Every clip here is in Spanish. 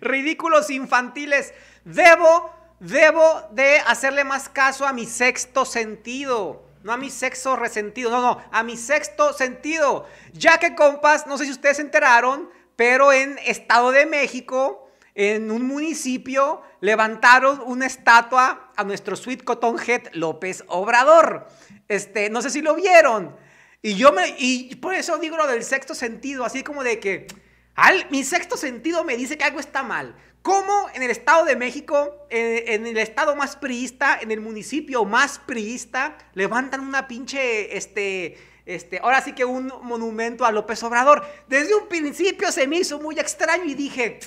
ridículos infantiles. Debo, debo de hacerle más caso a mi sexto sentido. No a mi sexo resentido, no, no, a mi sexto sentido. Ya que, compas, no sé si ustedes se enteraron, pero en Estado de México, en un municipio, levantaron una estatua a nuestro sweet Head López Obrador. Este, no sé si lo vieron. Y yo me, y por eso digo lo del sexto sentido, así como de que, al, mi sexto sentido me dice que algo está mal. ¿Cómo en el Estado de México, en, el estado más priista, en el municipio más priista, levantan una pinche, este, este, ahora sí que un monumento a López Obrador? Desde un principio se me hizo muy extraño y dije,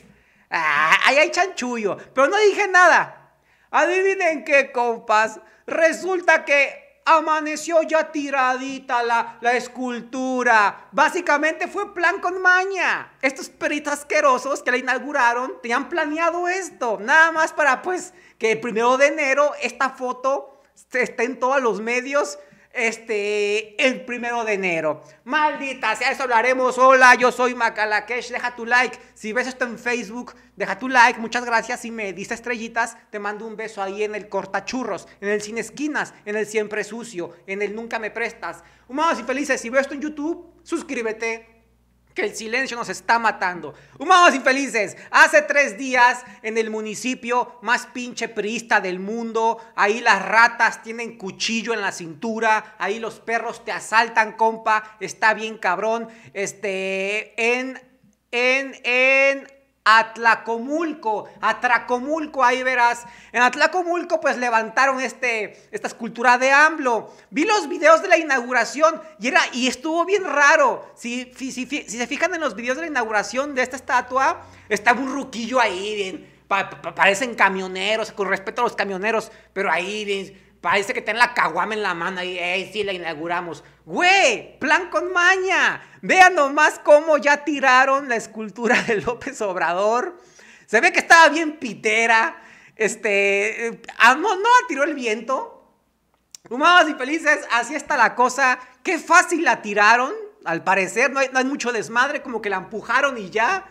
ah, ahí hay chanchullo, pero no dije nada. Adivinen qué, compas, resulta que amaneció ya tiradita la, la escultura. Básicamente fue plan con maña. Estos peritos asquerosos que la inauguraron tenían planeado esto. Nada más para pues que el primero de enero esta foto esté en todos los medios este, el primero de enero. Maldita sea, eso hablaremos. Hola, yo soy Macalakesh. Deja tu like. Si ves esto en Facebook, deja tu like. Muchas gracias. Si me diste estrellitas, te mando un beso ahí en el cortachurros, en el sin esquinas, en el siempre sucio, en el nunca me prestas. Humanos y felices, si ves esto en YouTube, suscríbete que el silencio nos está matando. Humanos infelices, hace tres días en el municipio más pinche priista del mundo, ahí las ratas tienen cuchillo en la cintura, ahí los perros te asaltan, compa, está bien cabrón. Este, en, en, en Atlacomulco, Atlacomulco, ahí verás. En Atlacomulco pues levantaron este, esta escultura de AMLO. Vi los videos de la inauguración y, era, y estuvo bien raro. Si, si, se fijan en los videos de la inauguración de esta estatua, estaba un ruquillo ahí, parecen camioneros, con respeto a los camioneros, pero ahí bien, Parece que tienen la caguama en la mano y, si sí, la inauguramos. Güey, plan con maña. Vean nomás cómo ya tiraron la escultura de López Obrador. Se ve que estaba bien pitera. Este, eh, no, no tiró el viento. Humados y felices, así está la cosa. Qué fácil la tiraron, al parecer. No hay, mucho desmadre, como que la empujaron y ya.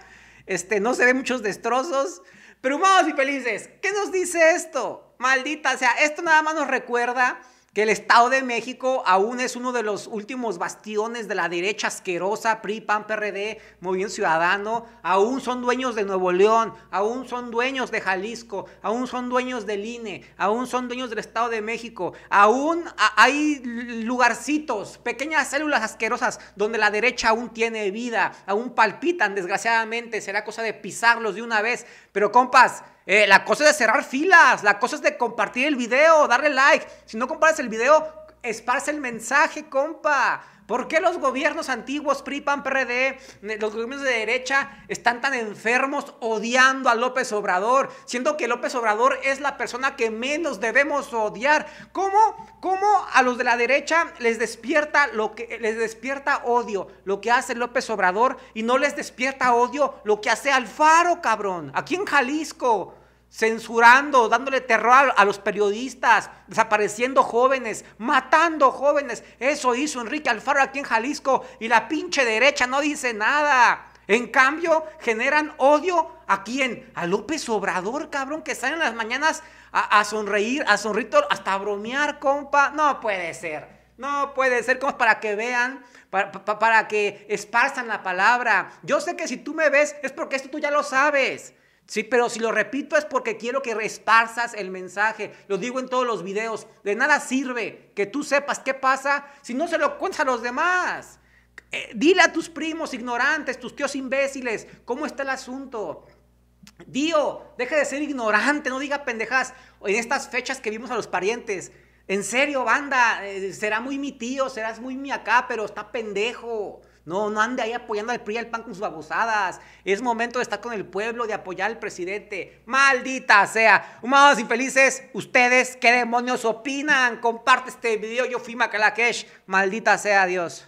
Este, no se ven muchos destrozos. Pero humados y felices, ¿qué nos dice esto? Maldita, o sea, esto nada más nos recuerda que el Estado de México aún es uno de los últimos bastiones de la derecha asquerosa, PRI, PAN, PRD, Movimiento Ciudadano, aún son dueños de Nuevo León, aún son dueños de Jalisco, aún son dueños del INE, aún son dueños del Estado de México, aún hay lugarcitos, pequeñas células asquerosas donde la derecha aún tiene vida, aún palpitan, desgraciadamente, será cosa de pisarlos de una vez, pero compas, eh, la cosa es de cerrar filas, la cosa es de compartir el video, darle like. Si no compartes el video, esparce el mensaje, compa. ¿Por qué los gobiernos antiguos, PRI, PAN, PRD, los gobiernos de derecha están tan enfermos odiando a López Obrador? Siendo que López Obrador es la persona que menos debemos odiar. ¿Cómo, cómo a los de la derecha les despierta, lo que, les despierta odio lo que hace López Obrador y no les despierta odio lo que hace Alfaro, cabrón? Aquí en Jalisco censurando, dándole terror a los periodistas, desapareciendo jóvenes, matando jóvenes. Eso hizo Enrique Alfaro aquí en Jalisco y la pinche derecha no dice nada. En cambio, generan odio a quién? A López Obrador, cabrón, que sale en las mañanas a, sonreír, a sonritor, hasta a bromear, compa. No puede ser. No puede ser como para que vean, para, para, para que esparzan la palabra. Yo sé que si tú me ves es porque esto tú ya lo sabes. Sí, pero si lo repito es porque quiero que resparzas el mensaje. Lo digo en todos los videos. De nada sirve que tú sepas qué pasa si no se lo cuentas a los demás. Eh, dile a tus primos ignorantes, tus tíos imbéciles, cómo está el asunto. Dio, deje de ser ignorante, no diga pendejas en estas fechas que vimos a los parientes. En serio, banda, eh, será muy mi tío, serás muy mi acá, pero está pendejo. No, no ande ahí apoyando al PRI al PAN con sus babosadas. Es momento de estar con el pueblo, de apoyar al presidente. Maldita sea. Humanos infelices, ustedes, ¿qué demonios opinan? Comparte este video. Yo fui Macalakesh. Maldita sea Dios.